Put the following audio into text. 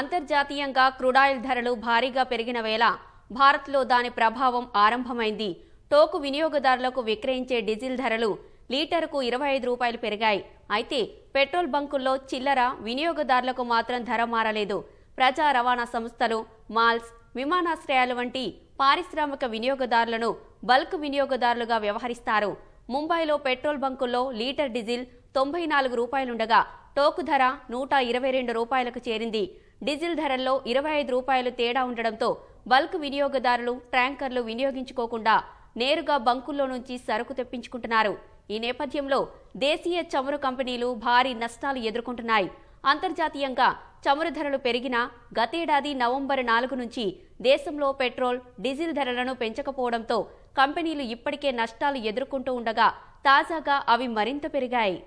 అంతర్జాతీయంగా క్రూడాయిల్ ధరలు భారీగా పెరిగిన వేళ భారత్లో దాని ప్రభావం ఆరంభమైంది టోకు వినియోగదారులకు విక్రయించే డీజిల్ ధరలు లీటరుకు ఇరవై ఐదు రూపాయలు పెరిగాయి అయితే పెట్రోల్ బంకుల్లో చిల్లర వినియోగదారులకు మాత్రం ధర మారలేదు ప్రజా రవాణా సంస్థలు మాల్స్ విమానాశ్రయాలు వంటి పారిశ్రామిక వినియోగదారులను బల్క్ వినియోగదారులుగా వ్యవహరిస్తారు ముంబైలో పెట్రోల్ బంకుల్లో లీటర్ డీజిల్ తొంభై నాలుగు రూపాయలుండగా టోకు ధర నూట ఇరవై రెండు రూపాయలకు చేరింది డీజిల్ ధరల్లో ఇరవై ఐదు రూపాయలు తేడా ఉండడంతో బల్క్ వినియోగదారులు ట్యాంకర్లు వినియోగించుకోకుండా నేరుగా బంకుల్లో నుంచి సరుకు తెప్పించుకుంటున్నారు ఈ నేపథ్యంలో దేశీయ చమురు కంపెనీలు భారీ నష్టాలు ఎదుర్కొంటున్నాయి అంతర్జాతీయంగా చమురు ధరలు పెరిగినా గతేడాది నవంబర్ నాలుగు నుంచి దేశంలో పెట్రోల్ డీజిల్ ధరలను పెంచకపోవడంతో కంపెనీలు ఇప్పటికే నష్టాలు ఎదుర్కొంటూ ఉండగా తాజాగా అవి మరింత పెరిగాయి